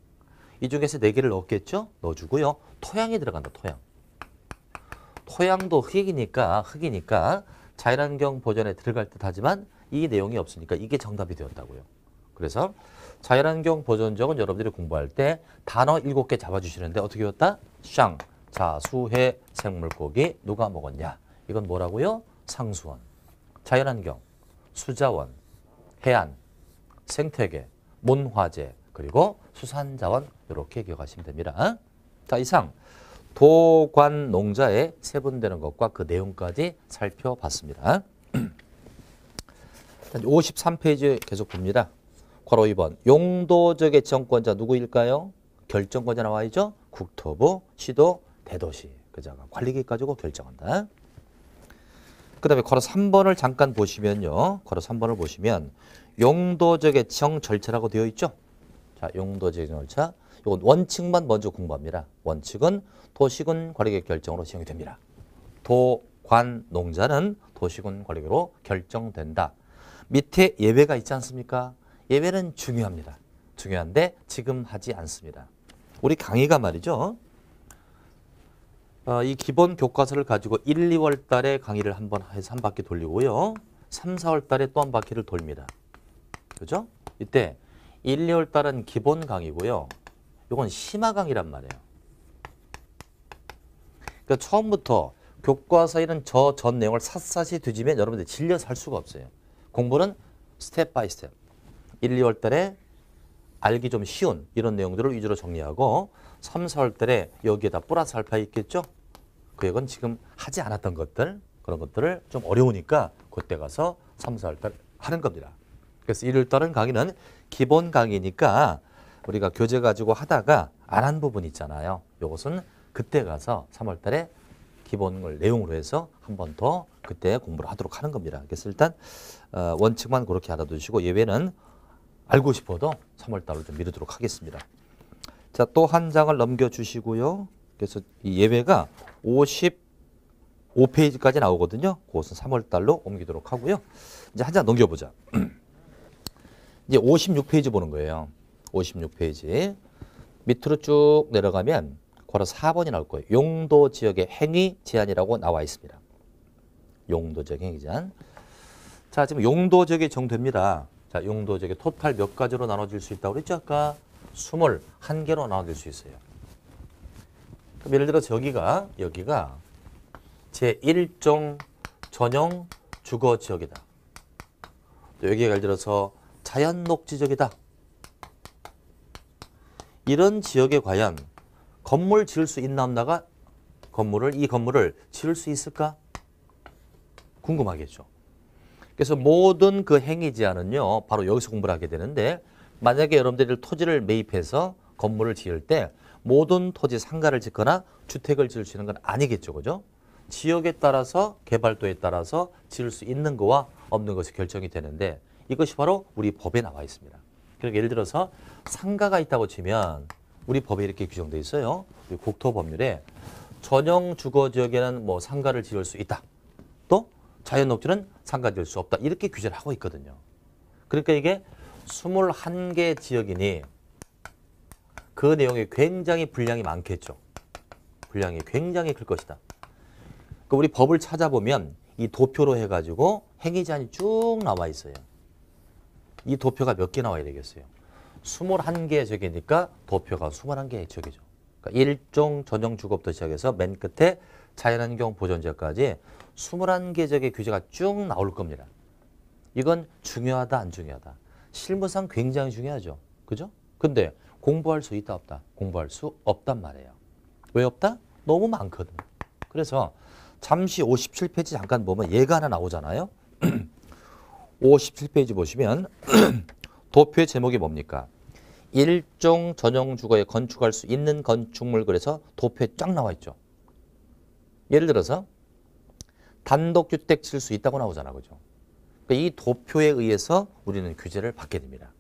이 중에서 네 개를 넣겠죠? 넣어주고요. 토양이 들어간다, 토양. 토양도 흙이니까, 흙이니까 자연환경 보전에 들어갈 듯 하지만 이 내용이 없으니까 이게 정답이 되었다고요. 그래서 자연환경 보존적은 여러분들이 공부할 때 단어 7개 잡아주시는데 어떻게 외웠다? 쌍, 자, 수, 해, 생물고기, 누가 먹었냐? 이건 뭐라고요? 상수원, 자연환경, 수자원, 해안, 생태계, 문화재, 그리고 수산자원 이렇게 기억하시면 됩니다. 자, 이상 도관농자의 세분되는 것과 그 내용까지 살펴봤습니다. 53페이지 계속 봅니다. 괄호 2번 용도적의 정권자 누구일까요? 결정권자 나와야죠. 국토부, 시도, 대도시 그자가 관리계 가지고 결정한다. 그 다음에 괄호 3번을 잠깐 보시면요. 괄호 3번을 보시면 용도적의 정 절차라고 되어 있죠. 자, 용도적의 절차. 이건 원칙만 먼저 공부합니다. 원칙은 도시군 관리계 결정으로 지정이 됩니다. 도, 관, 농자는 도시군 관리계로 결정된다. 밑에 예외가 있지 않습니까? 예배는 중요합니다. 중요한데 지금 하지 않습니다. 우리 강의가 말이죠. 어, 이 기본 교과서를 가지고 1, 2월 달에 강의를 한번 해서 한 바퀴 돌리고요. 3, 4월 달에 또 한 바퀴를 돌립니다. 그죠? 이때 1, 2월 달은 기본 강의고요. 이건 심화 강의란 말이에요. 그러니까 처음부터 교과서에는 저 전 내용을 샅샅이 뒤지면 여러분들 질려 살 수가 없어요. 공부는 스텝 바이 스텝. 1, 2월 달에 알기 좀 쉬운 이런 내용들을 위주로 정리하고 3, 4월 달에 여기에다 플러스 알파 있겠죠? 그건 지금 하지 않았던 것들 그런 것들을 좀 어려우니까 그때 가서 3, 4월 달 하는 겁니다. 그래서 1월 달은 강의는 기본 강의니까 우리가 교재 가지고 하다가 안 한 부분 있잖아요. 이것은 그때 가서 3월 달에 기본을 내용으로 해서 한 번 더 그때 공부를 하도록 하는 겁니다. 그래서 일단 어, 원칙만 그렇게 알아두시고 예외는 알고 싶어도 3월달로 좀 미루도록 하겠습니다. 자, 또 한 장을 넘겨주시고요. 그래서 이 예외가 55페이지까지 나오거든요. 그것은 3월달로 옮기도록 하고요. 이제 한 장 넘겨보자. 이제 56페이지 보는 거예요. 56페이지. 밑으로 쭉 내려가면 괄호 4번이 나올 거예요. 용도 지역의 행위 제한이라고 나와 있습니다. 용도 지역 행위 제한. 자, 지금 용도 지역이 정됩니다. 자, 용도적에 토탈 몇 가지로 나눠질 수 있다고 그랬죠? 아까 21개로 나눠질 수 있어요. 그럼 예를 들어서 여기가 여기가 제1종 전용 주거 지역이다. 여기가 예를 들어서 자연 녹지 지역이다. 이런 지역에 과연 건물 지을 수 있나 없나가 건물을 이 건물을 지을 수 있을까? 궁금하겠죠. 그래서 모든 그 행위 제안은요 바로 여기서 공부를 하게 되는데 만약에 여러분들이 토지를 매입해서 건물을 지을 때 모든 토지 상가를 짓거나 주택을 지을 수 있는 건 아니겠죠. 그죠? 지역에 따라서 개발도에 따라서 지을 수 있는 거와 없는 것이 결정이 되는데 이것이 바로 우리 법에 나와 있습니다. 그러니까 예를 들어서 상가가 있다고 치면 우리 법에 이렇게 규정돼 있어요. 국토 법률에 전용 주거 지역에는 뭐 상가를 지을 수 있다. 자연 녹지는 상가지을 수 없다. 이렇게 규제를 하고 있거든요. 그러니까 이게 21개 지역이니 그 내용이 굉장히 분량이 많겠죠. 분량이 굉장히 클 것이다. 그 우리 법을 찾아보면 이 도표로 해가지고 행위 제한이 쭉 나와 있어요. 이 도표가 몇 개 나와야 되겠어요? 21개 적이니까 도표가 21개의 적이죠. 그러니까 일종 전용 주거부터 시작해서 맨 끝에 자연환경 보존제까지 21개적의 규제가 쭉 나올 겁니다. 이건 중요하다 안 중요하다. 실무상 굉장히 중요하죠. 그죠? 근데 공부할 수 있다 없다? 공부할 수 없단 말이에요. 왜 없다? 너무 많거든. 그래서 잠시 57페이지 잠깐 보면 얘가 하나 나오잖아요. 57페이지 보시면 도표의 제목이 뭡니까? 일종 전용 주거에 건축할 수 있는 건축물 그래서 도표에 쫙 나와 있죠. 예를 들어서 단독주택 칠 수 있다고 나오잖아. 그죠? 그이 그러니까 도표에 의해서 우리는 규제를 받게 됩니다.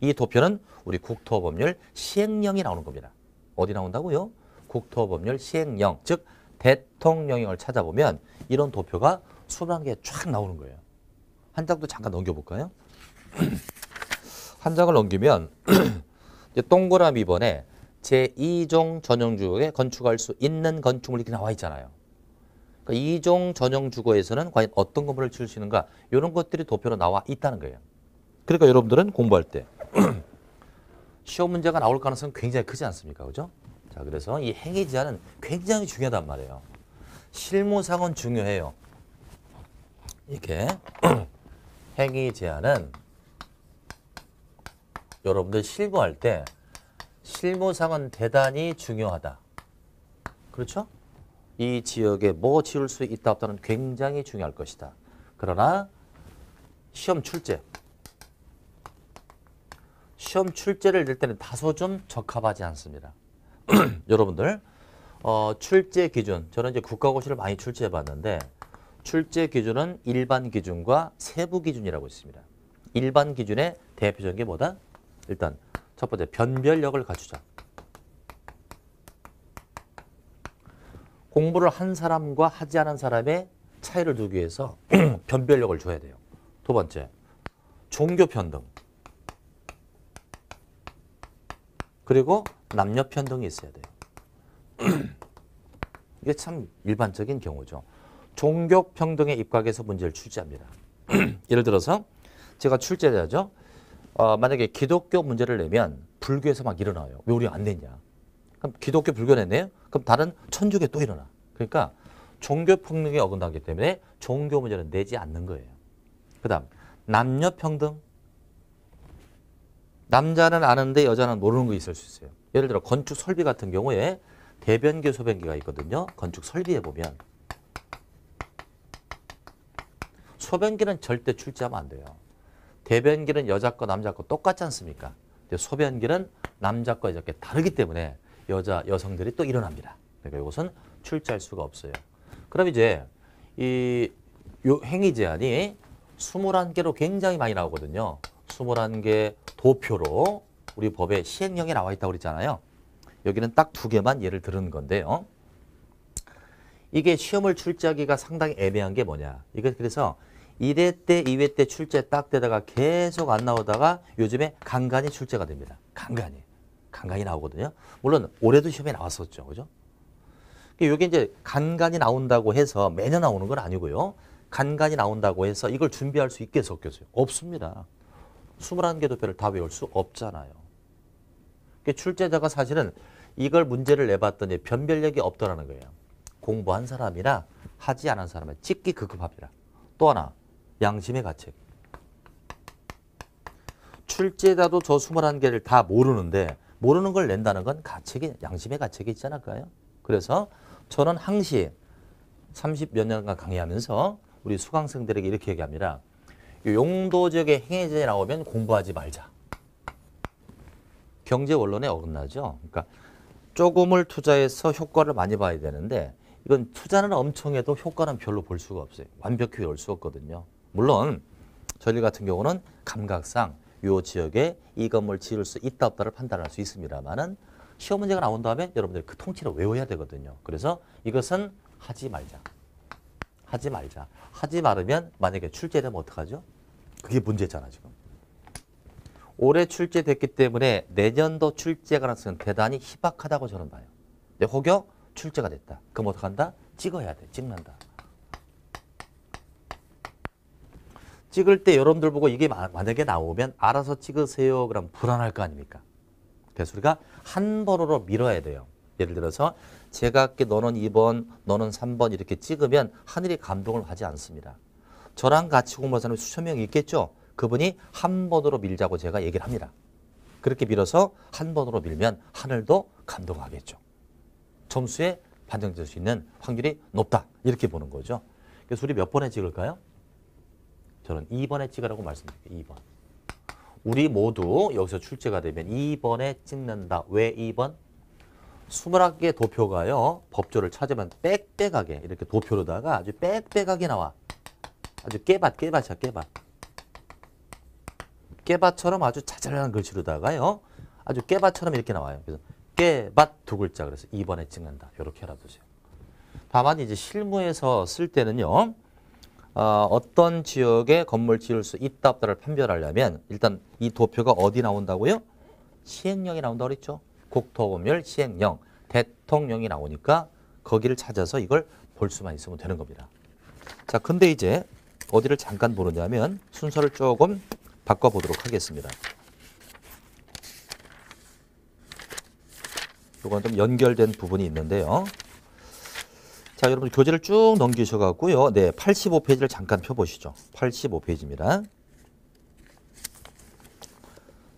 이 도표는 우리 국토법률 시행령이 나오는 겁니다. 어디 나온다고요? 국토법률 시행령, 즉 대통령령을 찾아보면 이런 도표가 수만 개 쫙 나오는 거예요. 한 장도 잠깐 넘겨볼까요? 한 장을 넘기면 이제 동그라미 번에 제2종 전용주역에 건축할 수 있는 건축물 이렇게 나와 있잖아요. 그러니까 이종 그러니까 전용 주거에서는 과연 어떤 건물을 지을 수 있는가 이런 것들이 도표로 나와 있다는 거예요. 그러니까 여러분들은 공부할 때 시험 문제가 나올 가능성이 굉장히 크지 않습니까? 그죠? 자, 그래서 이 행위 제한은 굉장히 중요하단 말이에요. 실무상은 중요해요. 이렇게 행위 제한은 여러분들 실무할 때 실무상은 대단히 중요하다. 그렇죠? 이 지역에 뭐 지을 수 있다 없다는 굉장히 중요할 것이다. 그러나 시험 출제 시험 출제를 낼 때는 다소 좀 적합하지 않습니다. 여러분들 어, 출제 기준 저는 이제 국가고시를 많이 출제해 봤는데 출제 기준은 일반 기준과 세부 기준이라고 있습니다. 일반 기준의 대표적인 게 뭐다? 일단 첫 번째 변별력을 갖추자. 공부를 한 사람과 하지 않은 사람의 차이를 두기 위해서 변별력을 줘야 돼요. 두 번째, 종교 편등. 그리고 남녀 편등이 있어야 돼요. 이게 참 일반적인 경우죠. 종교 평등의 입각에서 문제를 출제합니다. 예를 들어서 제가 출제자죠. 어, 만약에 기독교 문제를 내면 불교에서 막 일어나요. 왜 우리 안 냈냐. 그럼 기독교 불교냈네요. 그럼 다른 천주교 또 일어나. 그러니까 종교 폭력에 어긋나기 때문에 종교 문제는 내지 않는 거예요. 그다음 남녀 평등. 남자는 아는데 여자는 모르는 거 있을 수 있어요. 예를 들어 건축 설비 같은 경우에 대변기 소변기가 있거든요. 건축 설비에 보면 소변기는 절대 출제하면 안 돼요. 대변기는 여자 거 남자 거 똑같지 않습니까? 근데 소변기는 남자 거 여자 거 다르기 때문에 여자 여성들이 또 일어납니다. 그러니까 이것은 출제할 수가 없어요. 그럼 이제 이 행위 제한이 21개로 굉장히 많이 나오거든요. 21개 도표로 우리 법의 시행령에 나와 있다고 그랬잖아요. 여기는 딱 두 개만 예를 들은 건데요. 이게 시험을 출제하기가 상당히 애매한 게 뭐냐. 이거 그래서 1회 때, 2회 때 출제 딱 되다가 계속 안 나오다가 요즘에 간간히 출제가 됩니다. 간간히. 간간히 나오거든요. 물론 올해도 시험에 나왔었죠. 그죠? 이게 그러니까 이제 간간히 나온다고 해서 매년 나오는 건 아니고요. 간간히 나온다고 해서 이걸 준비할 수 있겠어 없겠요 없습니다. 21개 도표를 다 외울 수 없잖아요. 그러니까 출제자가 사실은 이걸 문제를 내봤더니 변별력이 없더라는 거예요. 공부한 사람이나 하지 않은 사람의 찍기 극급합니다. 또 하나 양심의 가책. 출제자도 저 21개를 다 모르는데 모르는 걸 낸다는 건 가책이 양심의 가책이 있지 않을까요? 그래서 저는 항시 30몇 년간 강의하면서 우리 수강생들에게 이렇게 얘기합니다. 용도 지의 행해제 나오면 공부하지 말자. 경제 원론에 어긋나죠. 그러니까 조금을 투자해서 효과를 많이 봐야 되는데 이건 투자는 엄청 해도 효과는 별로 볼 수가 없어요. 완벽히 올수 없거든요. 물론 저희 같은 경우는 감각상 요 지역에 이 건물 지을 수 있다 없다를 판단할 수 있습니다만은 시험 문제가 나온 다음에 여러분들이 그 통치를 외워야 되거든요. 그래서 이것은 하지 말자. 하지 말자. 하지 말으면 만약에 출제되면 어떡하죠? 그게 문제잖아 지금. 올해 출제됐기 때문에 내년도 출제 가능성은 대단히 희박하다고 저는 봐요. 근데 혹여 출제가 됐다. 그럼 어떡한다? 찍어야 돼. 찍는다. 찍을 때 여러분들 보고 이게 만약에 나오면 알아서 찍으세요. 그럼 불안할 거 아닙니까? 그래서 우리가 한 번으로 밀어야 돼요. 예를 들어서 제가 할게 너는 2번, 너는 3번 이렇게 찍으면 하늘이 감동을 하지 않습니다. 저랑 같이 공부한 사람이 수천 명이 있겠죠. 그분이 한 번으로 밀자고 제가 얘기를 합니다. 그렇게 밀어서 한 번으로 밀면 하늘도 감동하겠죠. 점수에 반영될 수 있는 확률이 높다. 이렇게 보는 거죠. 그래서 우리 몇 번에 찍을까요? 저는 2번에 찍으라고 말씀드릴게요. 2번. 우리 모두 여기서 출제가 되면 2번에 찍는다. 왜 2번? 21개 도표가요. 법조를 찾으면 빽빽하게 이렇게 도표로다가 아주 빽빽하게 나와. 아주 깨밭, 깨밭이야, 깨밭. 깨밭처럼 아주 자잘한 글씨로다가요. 아주 깨밭처럼 이렇게 나와요. 그래서 깨밭 두 글자 그래서 2번에 찍는다. 이렇게 알아두세요. 다만 이제 실무에서 쓸 때는요. 어, 떤 지역에 건물 지을 수 있다 없다를 판별하려면 일단 이 도표가 어디 나온다고요? 시행령이 나온다고 그랬죠. 국토법률 시행령, 대통령이 나오니까 거기를 찾아서 이걸 볼 수만 있으면 되는 겁니다. 자, 근데 이제 어디를 잠깐 보느냐면 순서를 조금 바꿔보도록 하겠습니다. 이건 좀 연결된 부분이 있는데요. 자, 여러분 교재를 쭉 넘기셔 갖고요. 네, 85페이지를 잠깐 펴 보시죠. 85페이지입니다.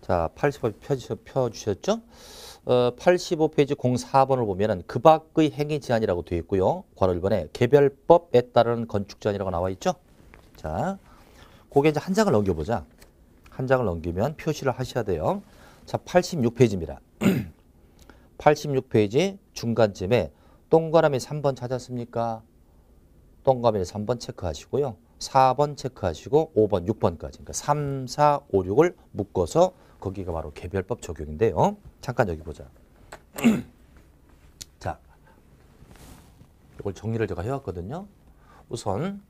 자, 85페이지 펴 주셨죠? 어, 85페이지 04번을 보면은 그 밖의 행위 제한이라고 되어 있고요. 괄호 1번에 개별법에 따른 건축 제한이라고 나와 있죠? 자, 그게 이제 한 장을 넘겨 보자. 한 장을 넘기면 표시를 하셔야 돼요. 자, 86페이지입니다. 86페이지 중간쯤에 동그라미 3번 찾았습니까? 동그라미 3번 체크하시고요. 4번 체크하시고 5번, 6번까지 그러니까 3, 4, 5, 6을 묶어서 거기가 바로 개별법 적용인데요. 잠깐 여기 보자. 자, 이걸 정리를 제가 해왔거든요. 우선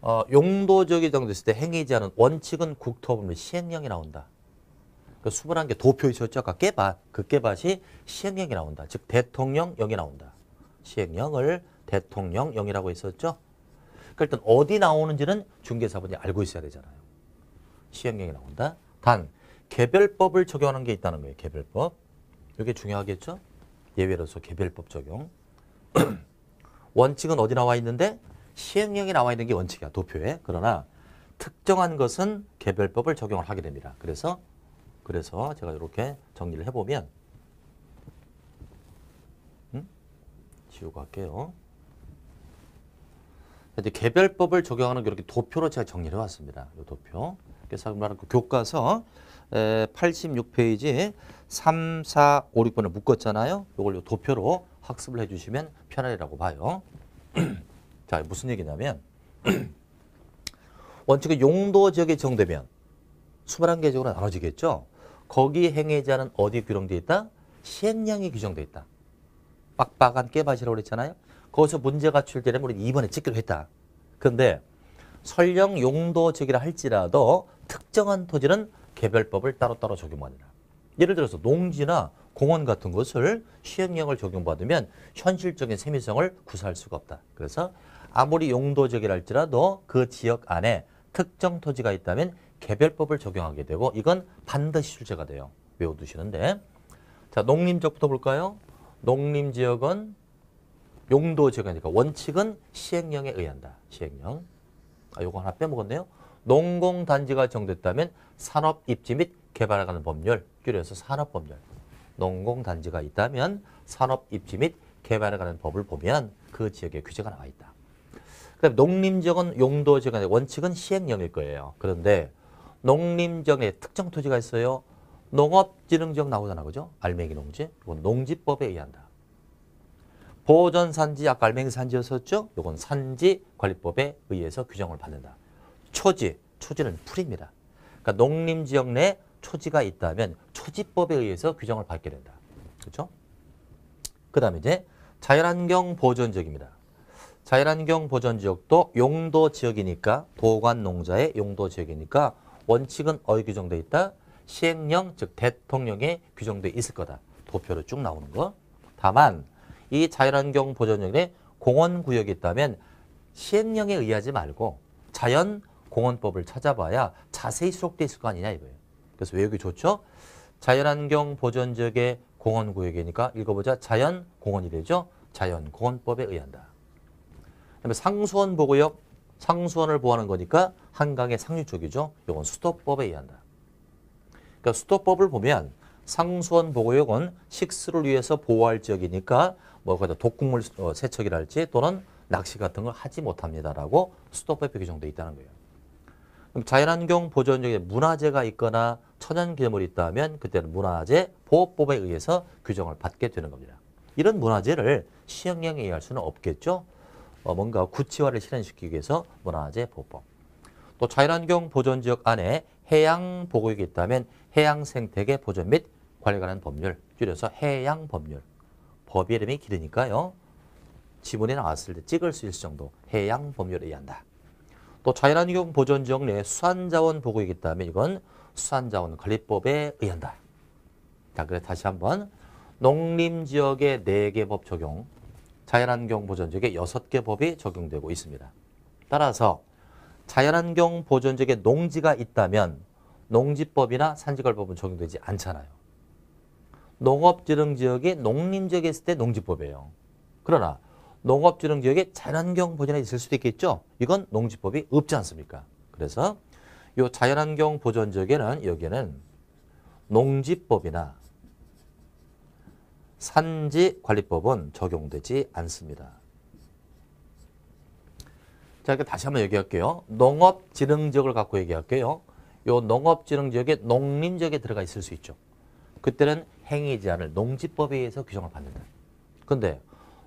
어, 용도적이 정됐을 때 행위 제한은 원칙은 국토법 및 시행령이 나온다. 그 21개 도표 있었죠? 아까 깨밭. 그 깨밭이 시행령이 나온다. 즉 대통령령이 나온다. 시행령을 대통령령이라고 했었죠? 그러니까 일단 어디 나오는지는 중개사분이 알고 있어야 되잖아요. 시행령이 나온다. 단 개별법을 적용하는 게 있다는 거예요. 개별법. 이게 중요하겠죠? 예외로서 개별법 적용. 원칙은 어디 나와 있는데? 시행령이 나와 있는 게 원칙이야. 도표에. 그러나 특정한 것은 개별법을 적용을 하게 됩니다. 그래서 그래서 제가 이렇게 정리를 해보면 음? 지우고 할게요. 이제 개별법을 적용하는 이렇게 도표로 제가 정리를 해왔습니다. 이 도표. 그래서 말한 그 교과서 86페이지 3, 4, 5, 6번을 묶었잖아요. 이걸 도표로 학습을 해주시면 편하리라고 봐요. 자, 무슨 얘기냐면 원칙의 용도 지역에 적되면 21개 지역으로 나눠지겠죠. 거기 행해자는 어디에 규정돼 있다? 시행령이 규정돼 있다. 빡빡한 깨밭이라고 그랬잖아요. 거기서 문제가 출제되면 우리 2번에 찍기로 했다. 그런데 설령 용도 적이라 할지라도 특정한 토지는 개별법을 따로따로 적용하느라. 예를 들어서 농지나 공원 같은 것을 시행령을 적용받으면 현실적인 세밀성을 구사할 수가 없다. 그래서 아무리 용도적이라 할지라도 그 지역 안에 특정 토지가 있다면 개별법을 적용하게 되고 이건 반드시 출제가 돼요. 외워두시는데 자 농림지역부터 볼까요? 농림지역은 용도 지역이니까 원칙은 시행령에 의한다. 시행령. 아, 요거 하나 빼먹었네요. 농공단지가 정됐다면 산업입지 및 개발에 관한 법률, 줄여서 산업법률. 농공단지가 있다면 산업입지 및 개발에 관한 법을 보면 그 지역에 규제가 나와 있다. 그다음 농림지역은 용도 지역의 원칙은 시행령일 거예요. 그런데 농림지역에 특정 토지가 있어요. 농업지능지역 나오잖아. 그죠? 알맹이 농지. 이건 농지법에 의한다. 보존산지, 아까 알맹이 산지였었죠? 이건 산지관리법에 의해서 규정을 받는다. 초지, 초지는 풀입니다. 그러니까 농림지역 내 초지가 있다면 초지법에 의해서 규정을 받게 된다. 그렇죠? 그 다음에 이제 자연환경 보존지역입니다. 자연환경 보존지역도 용도지역이니까 보관 농자의 용도지역이니까 원칙은 어디 규정돼 있다? 시행령 즉 대통령에 규정돼 있을 거다. 도표로 쭉 나오는 거. 다만 이 자연환경 보전역에 공원구역이 있다면 시행령에 의하지 말고 자연공원법을 찾아봐야 자세히 수록돼 있을 거 아니냐 이거예요. 그래서 외우기 좋죠? 자연환경 보전 지역의 공원 구역이니까 읽어보자. 자연공원이 되죠. 자연공원법에 의한다. 그다음에 상수원 보고역 상수원을 보호하는 거니까 한강의 상류 쪽이죠. 이건 수도법에 의한다. 그러니까 수도법을 보면 상수원 보호역은 식수를 위해서 보호할 지역이니까 뭐거다 독극물 어, 세척이랄지 또는 낚시 같은 걸 하지 못합니다라고 수도법에 규정돼 있다는 거예요. 자연환경 보존역에 문화재가 있거나 천연기념물이 있다면 그때는 문화재 보호법에 의해서 규정을 받게 되는 겁니다. 이런 문화재를 시행령에 의할 수는 없겠죠. 어, 뭔가 구치화를 실현시키기 위해서 문화재 보법또 자연환경 보존 지역 안에 해양 보호구역이 있다면 해양 생태계 보존 및 관리에 관한 법률, 줄여서 해양 법률. 법 이름이 길으니까요. 지문에 나왔을 때 찍을 수 있을 정도 해양 법률에 의한다. 또 자연환경 보존 지역 내 수산자원 보고액이 있다면 이건 수산자원 관리법에 의한다. 자, 그래서 다시 한번 농림지역의 네 개 법 적용, 자연환경 보존지역에 6개 법이 적용되고 있습니다. 따라서 자연환경 보존지역에 농지가 있다면 농지법이나 산지관법은 적용되지 않잖아요. 농업지능지역이 농림지역에 있을 때 농지법이에요. 그러나 농업지능지역에 자연환경 보존에 있을 수도 있겠죠. 이건 농지법이 없지 않습니까? 그래서 이 자연환경 보존지역에는 여기는 농지법이나 산지관리법은 적용되지 않습니다. 자, 이렇게 다시 한번 얘기할게요. 농업지능지역을 갖고 얘기할게요. 요 농업지능지역에 농림지역에 들어가 있을 수 있죠. 그때는 행위 제한을 농지법에 의해서 규정을 받는다. 근데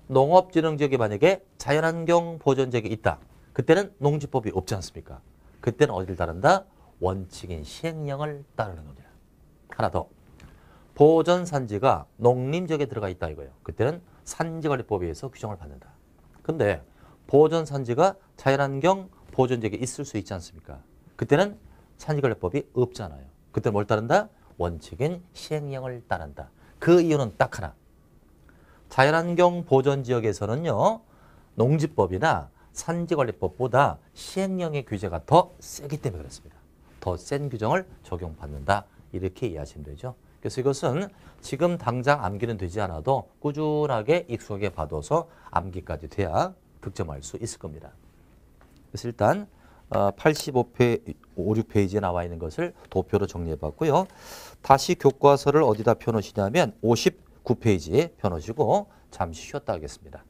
농업지능지역이 만약에 자연환경 보존지역에 있다. 그때는 농지법이 없지 않습니까? 그때는 어디를 따른다? 원칙인 시행령을 따르는 겁니다. 하나 더. 보전 산지가 농림 지역에 들어가 있다 이거예요. 그때는 산지관리법에 의해서 규정을 받는다. 근데 보전 산지가 자연환경 보존 지역에 있을 수 있지 않습니까? 그때는 산지관리법이 없잖아요. 그때 뭘 따른다? 원칙인 시행령을 따른다. 그 이유는 딱 하나. 자연환경 보존 지역에서는요. 농지법이나 산지관리법보다 시행령의 규제가 더 세기 때문에 그렇습니다. 더 센 규정을 적용받는다. 이렇게 이해하시면 되죠. 그래서 이것은 지금 당장 암기는 되지 않아도 꾸준하게 익숙하게 봐둬서 암기까지 돼야 득점할 수 있을 겁니다. 그래서 일단 85페, 어, 5, 6페이지에 나와 있는 것을 도표로 정리해봤고요. 다시 교과서를 어디다 펴놓으시냐면 59페이지에 펴놓으시고 잠시 쉬었다 하겠습니다.